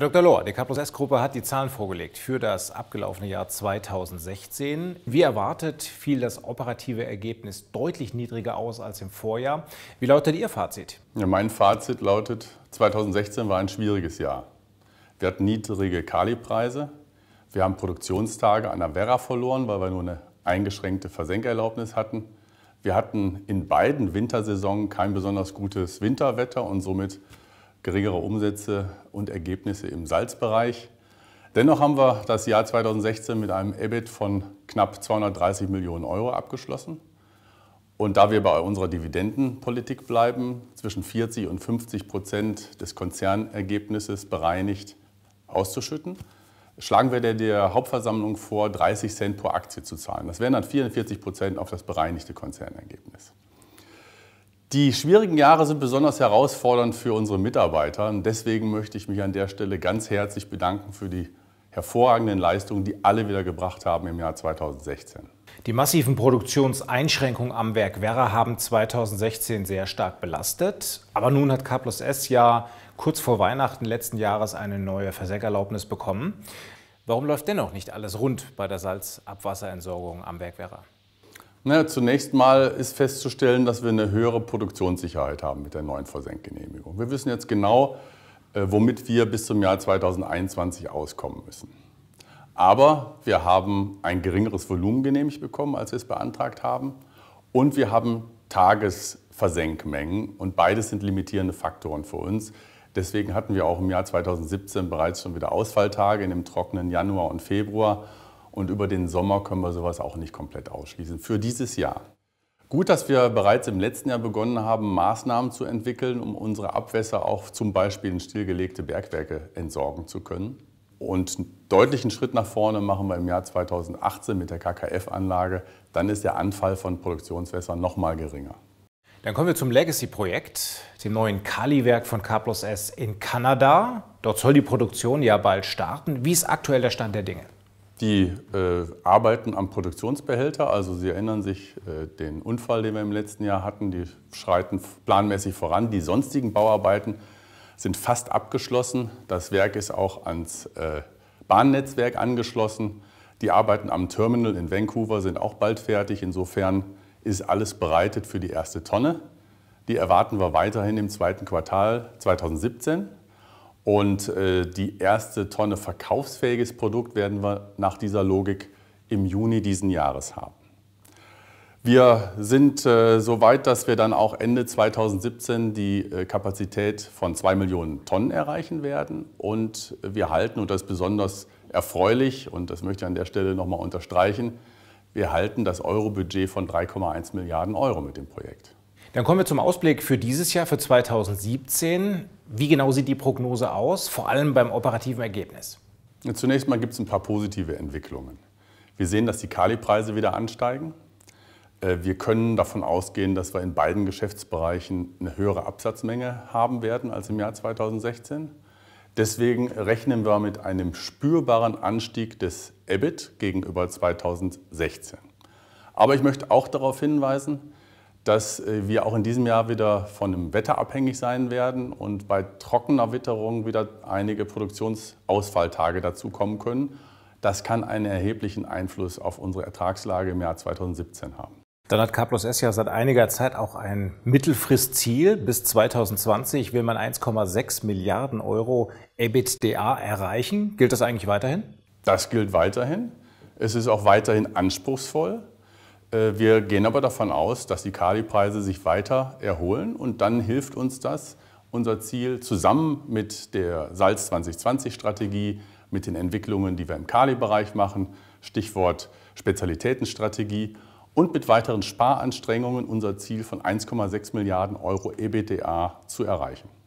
Herr Dr. Lohr, die s gruppe hat die Zahlen vorgelegt für das abgelaufene Jahr 2016. Wie erwartet fiel das operative Ergebnis deutlich niedriger aus als im Vorjahr. Wie lautet Ihr Fazit? Ja, mein Fazit lautet, 2016 war ein schwieriges Jahr. Wir hatten niedrige Kalipreise, wir haben Produktionstage an der Werra verloren, weil wir nur eine eingeschränkte Versenkerlaubnis hatten. Wir hatten in beiden Wintersaisonen kein besonders gutes Winterwetter und somit geringere Umsätze und Ergebnisse im Salzbereich. Dennoch haben wir das Jahr 2016 mit einem EBIT von knapp 230 Millionen Euro abgeschlossen. Und da wir bei unserer Dividendenpolitik bleiben, zwischen 40 und 50 Prozent des Konzernergebnisses bereinigt auszuschütten, schlagen wir der, der Hauptversammlung vor, 30 Cent pro Aktie zu zahlen. Das wären dann 44 Prozent auf das bereinigte Konzernergebnis. Die schwierigen Jahre sind besonders herausfordernd für unsere Mitarbeiter. Und deswegen möchte ich mich an der Stelle ganz herzlich bedanken für die hervorragenden Leistungen, die alle wieder gebracht haben im Jahr 2016. Die massiven Produktionseinschränkungen am Werk Werra haben 2016 sehr stark belastet. Aber nun hat K plus S ja kurz vor Weihnachten letzten Jahres eine neue Verseckerlaubnis bekommen. Warum läuft dennoch nicht alles rund bei der Salzabwasserentsorgung am Werk Werra? Na, ne, zunächst mal ist festzustellen, dass wir eine höhere Produktionssicherheit haben mit der neuen Versenkgenehmigung. Wir wissen jetzt genau, äh, womit wir bis zum Jahr 2021 auskommen müssen. Aber wir haben ein geringeres Volumen genehmigt bekommen, als wir es beantragt haben. Und wir haben Tagesversenkmengen. Und beides sind limitierende Faktoren für uns. Deswegen hatten wir auch im Jahr 2017 bereits schon wieder Ausfalltage in dem trockenen Januar und Februar. Und über den Sommer können wir sowas auch nicht komplett ausschließen für dieses Jahr. Gut, dass wir bereits im letzten Jahr begonnen haben, Maßnahmen zu entwickeln, um unsere Abwässer auch zum Beispiel in stillgelegte Bergwerke entsorgen zu können. Und einen deutlichen Schritt nach vorne machen wir im Jahr 2018 mit der KKF-Anlage. Dann ist der Anfall von Produktionswässern noch mal geringer. Dann kommen wir zum Legacy-Projekt, dem neuen Kali-Werk von K+S in Kanada. Dort soll die Produktion ja bald starten. Wie ist aktuell der Stand der Dinge? Die äh, arbeiten am Produktionsbehälter, also Sie erinnern sich äh, den Unfall, den wir im letzten Jahr hatten, die schreiten planmäßig voran. Die sonstigen Bauarbeiten sind fast abgeschlossen. Das Werk ist auch ans äh, Bahnnetzwerk angeschlossen. Die Arbeiten am Terminal in Vancouver sind auch bald fertig. Insofern ist alles bereitet für die erste Tonne. Die erwarten wir weiterhin im zweiten Quartal 2017. Und äh, die erste Tonne verkaufsfähiges Produkt werden wir nach dieser Logik im Juni diesen Jahres haben. Wir sind äh, so weit, dass wir dann auch Ende 2017 die äh, Kapazität von 2 Millionen Tonnen erreichen werden. Und wir halten, und das ist besonders erfreulich, und das möchte ich an der Stelle nochmal unterstreichen, wir halten das Euro-Budget von 3,1 Milliarden Euro mit dem Projekt. Dann kommen wir zum Ausblick für dieses Jahr, für 2017. Wie genau sieht die Prognose aus, vor allem beim operativen Ergebnis? Zunächst mal gibt es ein paar positive Entwicklungen. Wir sehen, dass die Kalipreise wieder ansteigen. Äh, wir können davon ausgehen, dass wir in beiden Geschäftsbereichen eine höhere Absatzmenge haben werden als im Jahr 2016. Deswegen rechnen wir mit einem spürbaren Anstieg des EBIT gegenüber 2016. Aber ich möchte auch darauf hinweisen, dass äh, wir auch in diesem Jahr wieder von dem Wetter abhängig sein werden und bei trockener Witterung wieder einige Produktionsausfalltage dazukommen können. Das kann einen erheblichen Einfluss auf unsere Ertragslage im Jahr 2017 haben. Dann hat K S ja seit einiger Zeit auch ein Mittelfristziel. Bis 2020 will man 1,6 Milliarden Euro EBITDA erreichen. Gilt das eigentlich weiterhin? Das gilt weiterhin. Es ist auch weiterhin anspruchsvoll. Äh, wir gehen aber davon aus, dass die Kalipreise sich weiter erholen und dann hilft uns das, unser Ziel zusammen mit der Salz 2020 Strategie, mit den Entwicklungen, die wir im Kali-Bereich machen, Stichwort Spezialitätenstrategie und mit weiteren Sparanstrengungen unser Ziel von 1,6 Milliarden Euro EBTA zu erreichen.